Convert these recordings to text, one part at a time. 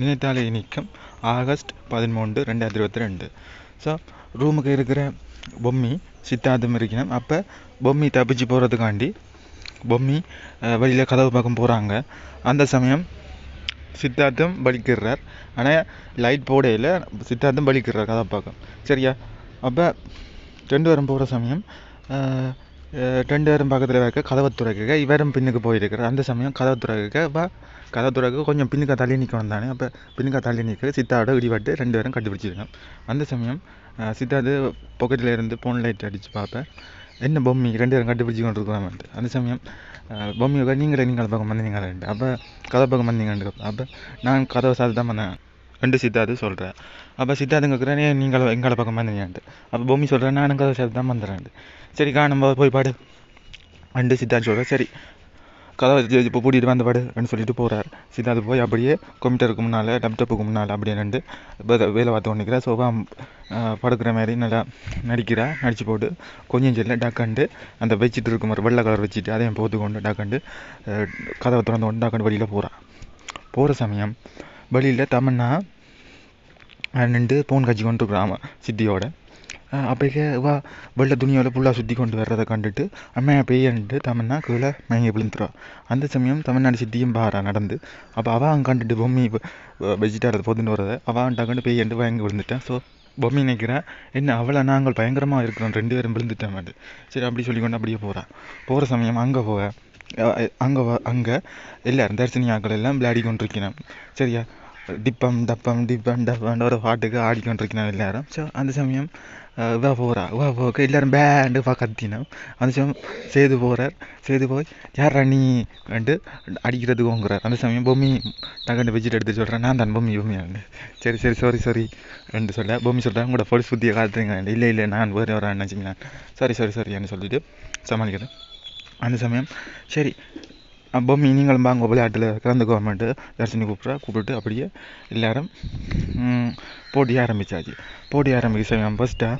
நினைத்தாலே இனிக்கும் ஆகஸ்ட் பதிமூன்று ரெண்டாயிரத்தி இருபத்தி ரெண்டு ஸோ ரூமுக்கு இருக்கிற பொம்மி சித்தாந்தம் இருக்கணும் அப்போ பொம்மி தப்பிச்சு போகிறதுக்காண்டி பொம்மி வழியில் கதவு பக்கம் போகிறாங்க அந்த சமயம் சித்தார்த்தம் பலிக்கிறார் ஆனால் லைட் போடையில் சித்தார்த்தம் பலிக்கிறார் கதை பார்க்க சரியா அப்போ ரெண்டு வாரம் போகிற சமயம் ரெண்டு பேரும் பக்கத்தில் வைக்க கதவை துறக்க இவரும் பின்னுக்கு போயிருக்கிற அந்த சமயம் கதவை துறக்க இப்போ கதை துறக்க கொஞ்சம் பின்னுக்கா தள்ளி நிற்கணும் தானே அப்போ பின்னுக்கா தள்ளி நிற்க சித்தாவோட இடிபட்டு ரெண்டு பேரும் கண்டுபிடிச்சிருக்கோம் அந்த சமயம் சித்தாது பாக்கெட்டில் இருந்து போன் லைட் அடித்து பார்ப்பேன் என்ன பொம்மி ரெண்டு பேரும் கண்டுபிடிச்சி கொண்டு இருக்கிறாங்க அந்த சமயம் பொம்மி நீங்கள் நீங்கள் பக்கம் நீங்கள் அப்போ கதை பக்கம் நீங்கள் அப்போ நான் கதவை சாதி தான் பண்ணேன் ரெண்டு சித்தார்த்து சொல்கிறார் அப்போ சித்தார்த்து கேட்குறேன் நீங்கள நீங்கள் எங்களை பக்கம் வந்தீங்கன்ட்டு அப்போ பூமி சொல்கிறேன் நான் எனக்கு சேர்த்து தான் வந்துடுறேன் சரி நம்ம போய் பாடு அண்டு சித்தார்த்து சொல்கிறேன் சரி கதவை இப்போ பூட்டிட்டு வந்த பாடு அப்படின்னு சொல்லிட்டு போகிறார் சித்தார்த்து போய் அப்படியே கம்ப்யூட்டருக்கு முன்னால் லேப்டாப்புக்கு முன்னால் அப்படியே நின்று வேலை பார்த்து கொண்டிருக்கிறா சோஃபா படுக்கிற மாதிரி நல்லா நடிக்கிறா நடித்து போட்டு கொஞ்சம் செல்ல டக்காண்டு அந்த வச்சுட்டு இருக்கும் ஒரு வெள்ளை கலர் வச்சுட்டு அதையும் போத்து கொண்டு டக்காண்டு கதவை திறந்து கொண்டு வழியில் போகிறான் போகிற சமயம் வழியில் தமிழ்னா நின்று போன் கட்சி கொண்டு இருக்கிறான் சித்தியோட அப்போக்கே இவா வெளில துணியால் ஃபுல்லாக சுற்றி கொண்டு வர்றதை கண்டுட்டு அம்மையா பெய்யன்ட்டு தமிழ்னா கீழே மயங்கி விழுந்துருவா அந்த சமயம் தமிழ்நாடு சித்தியும் பாரா நடந்து அப்போ அவள் அங்கே கண்டுட்டு பொம்மி வெஜிடேரியல் போதுன்னு வரதை அவன் கண்டு பெய்யன்ட்டு மயங்கி விழுந்துட்டேன் ஸோ பொம்மி நினைக்கிறேன் என்ன அவளை நாங்கள் பயங்கரமாக இருக்கிறோம் ரெண்டு பேரும் விழுந்துட்டேன் மாட்டு சரி அப்படி சொல்லிக்கொண்டு அப்படியே போகிறான் போகிற சமயம் அங்கே போவேன் அங்கே அங்கே எல்லாரும் தரிசனியாக்கள் எல்லாம் விளையாடி கொண்டிருக்கிறேன் சரியா டிப்பம் டப்பம் டிப்பம் டப்பம்ன்ற ஒரு பாட்டுக்கு ஆடிக்கொண்டிருக்கணும் எல்லாரும் ஸோ அந்த சமயம் இவா போகிறா இவா போக எல்லாரும் பேண்டு பா கத்தினோம் அந்த சமயம் சேது போகிறார் சேது போய் யார் ரணி வந்து அடிக்கிறது ஓங்குறார் அந்த சமயம் பொம்மி டக்கண்டு வச்சுட்டு எடுத்து சொல்கிறேன் நான் தான் பொம்மி பொம்மி சரி சரி சாரி சாரி ரெண்டு சொல்ல பொம்மி சொல்கிறேன் கூட போலீஸ் புத்தியை காத்துங்க இல்லை இல்லை நான் வேறு வரேன் நினச்சிங்களேன் சாரி சாரி சாரின்னு சொல்லிட்டு சமாளிக்கிறேன் அந்த சமயம் சரி அப்போ நீங்களும் இருக்கிற அந்த கவர்மெண்ட்டு தர்ஷினி கூப்பிட்ற கூப்பிட்டு அப்படியே எல்லாரும் போட்டி ஆரம்பித்தாச்சு போட்டி ஆரம்பிக்க சமயம் ஃபஸ்ட்டாக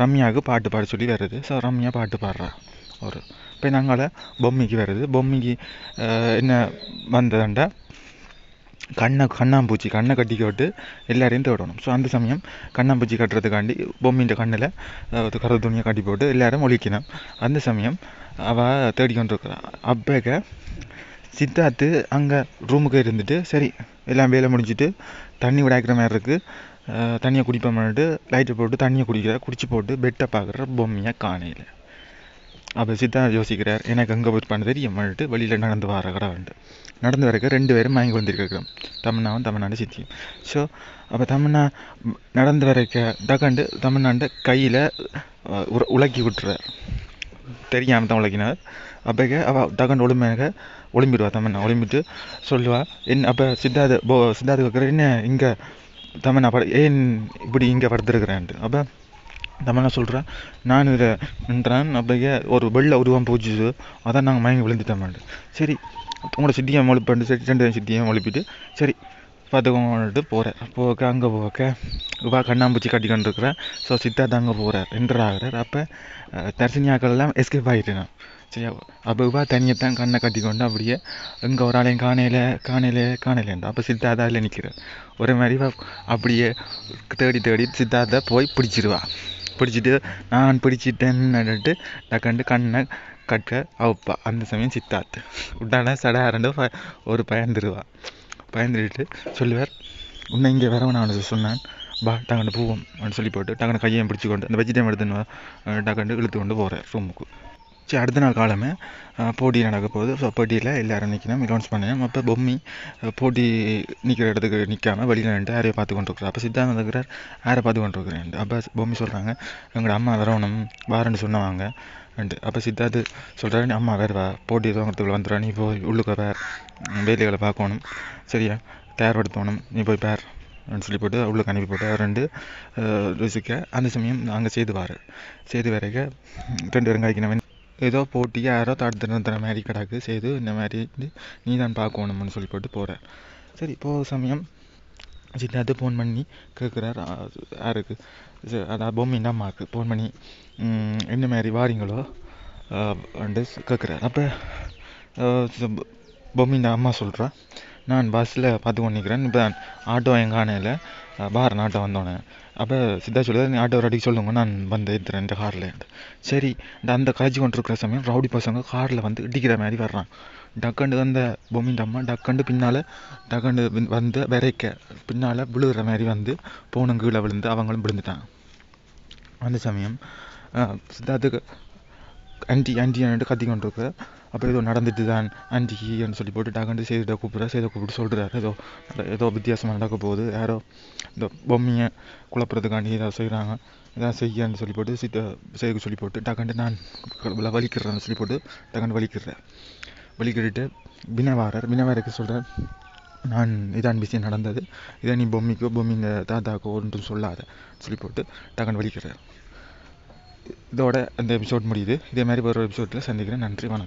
ரம்யாவுக்கு பாட்டு பாட சொல்லி வருது ஸோ ரம்யா பாட்டு பாடுறா ஒரு இப்போ நாங்கள் பொம்மைக்கு வருது பொம்மைக்கு என்ன வந்ததுண்டா கண்ணை கண்ணாம்பூச்சி கண்ணை கட்டிக்க விட்டு எல்லாரையும் தேடணும் ஸோ அந்த சமயம் கண்ணாம்பூச்சி கட்டுறதுக்காண்டி பொம்மின்ற கண்ணில் கருது துணியை கட்டி போட்டு எல்லாரும் ஒழிக்கணும் அந்த சமயம் அவள் தேடிக்கொண்டிருக்கிறா அப்பக்க சித்தார்த்து அங்கே ரூமுக்கு இருந்துட்டு சரி எல்லாம் வேலை முடிஞ்சுட்டு தண்ணி விடாக்கிற மாதிரி இருக்குது தண்ணியை குடிப்போம்னுட்டு லைட்டை போட்டு தண்ணியை குடிக்கிறார் குடிச்சு போட்டு பெட்டை பார்க்குற பொம்மையாக காணையில் அப்போ சித்தார்த் யோசிக்கிறார் எனக்கு அங்கே போய் பண்ண தெரியும்னுட்டு வெளியில் நடந்து வர கடை வந்து நடந்து வரக்க ரெண்டு பேரும் மயங்கி வந்திருக்கிறோம் தமிழ்நாவும் தமிழ்நாடு சித்தியும் ஸோ அப்போ தமிழ்நா நடந்து வரைக்க தகண்டு தமிழ்நாட்டை கையில் உலக்கி விட்டுறார் தெரியாமல் தான் உழைக்கினார் அப்போக்க அவள் தகன் ஒளிமையாக ஒளிம்பிடுவா தமன்னா ஒளிம்பிட்டு சொல்லுவா என் அப்போ சித்தார்த்த போ சித்தார்த்த வைக்கிற என்ன இங்கே தமன்னா பட ஏன் இப்படி இங்கே படுத்துருக்குறேன்ட்டு அப்போ தமன்னா சொல்கிறேன் நான் இதை நின்றான் அப்படியே ஒரு வெள்ளை உருவம் பூச்சிச்சு அதான் நாங்கள் மயங்கி விழுந்துட்டோம் சரி உங்களோட சித்தியை மொழிப்பாண்டு சரி ரெண்டு சித்தியை மொழிப்பிட்டு சரி பார்த்துக்கோங்கன்ட்டு போகிறார் போக்க அங்கே போக்க இவா கண்ணாம்பூச்சி கட்டிக்கொண்டு இருக்கிறேன் ஸோ சித்தார்த் அங்கே போகிறார் என்டர் ஆகிறார் அப்போ தரிசனியாக்கள்லாம் எஸ்கேப் ஆகிட்டேன் சரியா அப்போ இவா தனியாக தான் கண்ணை கட்டிக்கொண்டு அப்படியே இங்கே ஒரு ஆளையும் காணையில் காணையில் காணையிலேண்டா அப்போ சித்தார்த்தா அதில் நிற்கிறார் ஒரே மாதிரி இவா அப்படியே தேடி தேடி சித்தார்த்தா போய் பிடிச்சிடுவா பிடிச்சிட்டு நான் பிடிச்சிட்டேன்னுட்டு டக்கண்டு கண்ணை கட்ட அவுப்பா அந்த சமயம் சித்தார்த்து உடான சடாரண்டு ஒரு பயந்துருவா பயந்துட்டு சொல்லுவார் உன்னை இங்கே வரவனான்னு சொன்னான் பா டக்குனு போவோம் அப்படின்னு சொல்லி போட்டு டக்குனு கையை பிடிச்சி கொண்டு அந்த வெஜிடேம் எடுத்துன்னு டக்குனு இழுத்து கொண்டு போகிறார் ரூமுக்கு சரி அடுத்த நாள் காலமே போட்டி நடக்க போகுது ஸோ போட்டியில் எல்லோரும் நிற்கணும் அனௌன்ஸ் பண்ணணும் அப்போ பொம்மி போட்டி நிற்கிற இடத்துக்கு நிற்காம வெளியில் நின்று யாரையோ பார்த்து இருக்கிறார் அப்போ சித்தாந்த இருக்கிறார் யாரை பார்த்து இருக்கிறேன் அப்போ பொம்மி சொல்கிறாங்க எங்களோட அம்மா வரணும் வாரன்னு சொன்னவாங்க அப்போ சித்தார்த்து சொல்கிறாரு அம்மா வேறு வா போட்டி தோங்கிறதுக்குள்ள வந்துடுறா நீ போய் உள்ளுக்க வேறு வேலைகளை பார்க்கணும் சரியா தயார்படுத்தணும் நீ போய் பேர் சொல்லி போட்டு உள்ளுக்கு அனுப்பி போட்டு ரெண்டு ருசிக்க அந்த சமயம் அங்கே செய்துவார் செய்து வரைக்க ரெண்டு வெறுங்காய்க்கினவன் ஏதோ போட்டி யாரோ தடுத்து நிறுத்துகிற மாதிரி கிடக்கு சேது இந்த மாதிரி வந்து நீ தான் பார்க்கணும்னு சொல்லி போட்டு போகிறார் சரி போகிற சமயம் ஜில்லாது ஃபோன் பண்ணி கேட்குறாரு யாருக்கு அதான் பொம்மின் அம்மாவுக்கு ஃபோன் பண்ணி என்ன மாதிரி வாரீங்களோ வந்து கேட்குறாரு அப்போ பொம்மின் அம்மா சொல்கிறா நான் பஸ்ஸில் பார்த்து பண்ணிக்கிறேன் இப்போ ஆட்டோ எங்கானையில் பார் நாட்டை வந்தோடனே அப்போ சித்தா சொல்லுது நீ ஆட்டோ அடிக்க சொல்லுங்க நான் வந்து எடுத்துறேன் காரில் சரி இந்த அந்த காய்ச்சி கொண்டு இருக்கிற சமயம் ரவுடி பசங்க காரில் வந்து இடிக்கிற மாதிரி வர்றான் டக்கண்டு அந்த பொம்மின் அம்மா டக்கண்டு பின்னால் டக்கண்டு வந்து விரைக்க பின்னால் விழுகிற மாதிரி வந்து போனங்கீழே விழுந்து அவங்களும் விழுந்துட்டான் அந்த சமயம் சித்தார்த்துக்கு ஆண்டி ஆண்டி கத்தி கத்திக்கொண்டிருக்கு அப்போ ஏதோ நடந்துட்டு தான் ஆண்டி ஈன்னு சொல்லி போட்டு டக்குன்ட்டு சேதுகிட்ட கூப்பிட்றா சேதை கூப்பிட்டு சொல்கிறார் ஏதோ ஏதோ வித்தியாசமாக நடக்க போகுது யாரோ இந்த பொம்மையை குழப்புறதுக்காண்டி ஏதாவது செய்கிறாங்க இதான் செய்யன்னு சொல்லி போட்டு சீட்டை செய்து சொல்லி போட்டு டக்குன்ட்டு நான் வலிக்கிறேன்னு சொல்லி போட்டு டக்குன்னு வலிக்கிறேன் வலிக்கிட்டு வினவாரர் வினவாரருக்கு சொல்கிறேன் நான் இதான் பிஸி நடந்தது இதை நீ பொம்மிக்கோ பொம்மி தாத்தாக்கோ தாத்தாக்கோன்ட்டு சொல்லாத சொல்லி போட்டு டக்குன்னு வலிக்கிறார் இதோட அந்த எபிசோட் முடியுது இதே மாதிரி ஒரு எபிசோடில் சந்திக்கிறேன் நன்றி வணக்கம்